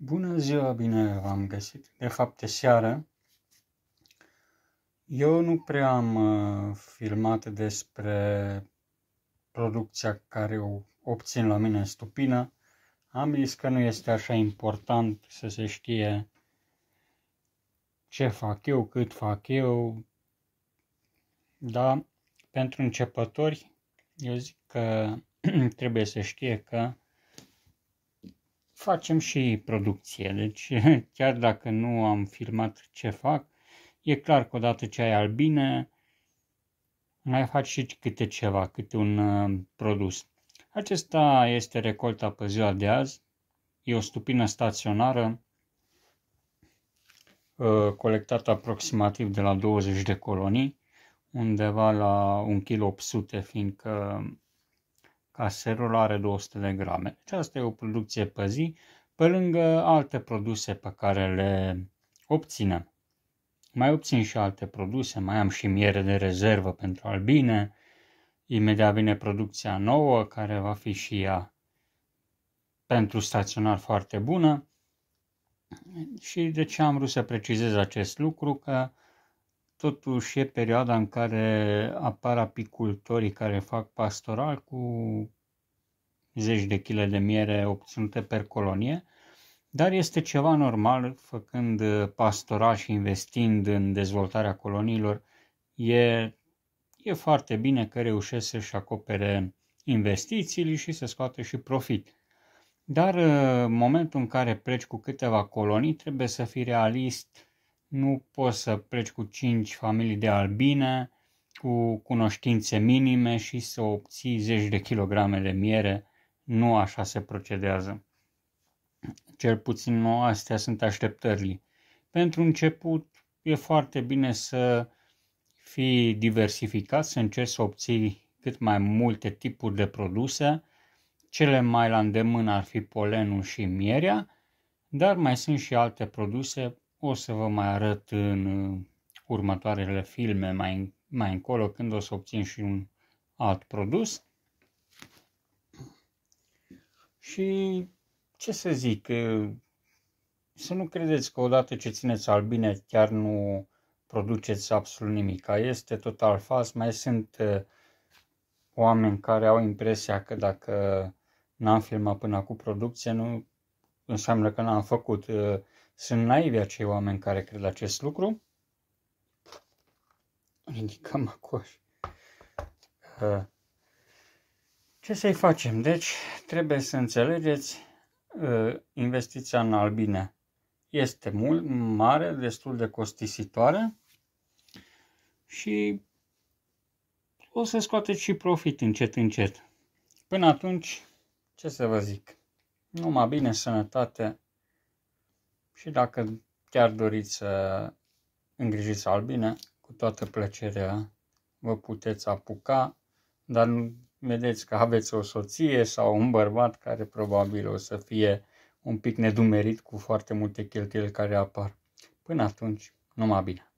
Bună ziua, bine v-am găsit. De fapt, e seară. Eu nu prea am uh, filmat despre producția care o obțin la mine în stupină. Am zis că nu este așa important să se știe ce fac eu, cât fac eu. Dar pentru începători, eu zic că trebuie să știe că facem și producție. Deci chiar dacă nu am filmat ce fac, e clar că odată ce ai albine, mai faci și câte ceva, câte un uh, produs. Acesta este recolta pe ziua de azi. E o stupină staționară uh, colectată aproximativ de la 20 de colonii, undeva la 1,8 kg, fiindcă Caserul are 200 de grame. Aceasta deci e o producție pe zi, pe lângă alte produse pe care le obținem. Mai obțin și alte produse, mai am și miere de rezervă pentru albine, imediat vine producția nouă, care va fi și ea pentru staționar foarte bună. Și de ce am vrut să precizez acest lucru? Că totuși e perioada în care apar apicultorii care fac pastoral cu zeci de kg de miere obținute per colonie, dar este ceva normal făcând pastoral și investind în dezvoltarea coloniilor. E, e foarte bine că reușesc să-și acopere investițiile și să scoate și profit. Dar în momentul în care pleci cu câteva colonii, trebuie să fii realist nu poți să pleci cu 5 familii de albine, cu cunoștințe minime și să obții zeci de kilograme de miere. Nu așa se procedează. Cel puțin nu astea sunt așteptările. Pentru început e foarte bine să fii diversificat, să încerci să obții cât mai multe tipuri de produse. Cele mai la îndemână ar fi polenul și mierea, dar mai sunt și alte produse o să vă mai arăt în uh, următoarele filme mai, mai încolo când o să obțin și un alt produs. Și ce să zic, uh, să nu credeți că odată ce țineți albine chiar nu produceți absolut nimic. Este total fals. Mai sunt uh, oameni care au impresia că dacă n-am filmat până acum producție, nu înseamnă că n-am făcut. Sunt naivi acei oameni care cred acest lucru. Ridicăm acoși. Uh, ce să-i facem? Deci, trebuie să înțelegeți, uh, investiția în albine este mult, mare, destul de costisitoare și o să scoateți și profit încet, încet. Până atunci, ce să vă zic? Numai bine, sănătate, și dacă chiar doriți să îngrijiți albine, cu toată plăcerea vă puteți apuca, dar vedeți că aveți o soție sau un bărbat care probabil o să fie un pic nedumerit cu foarte multe cheltuieli care apar. Până atunci, numai bine!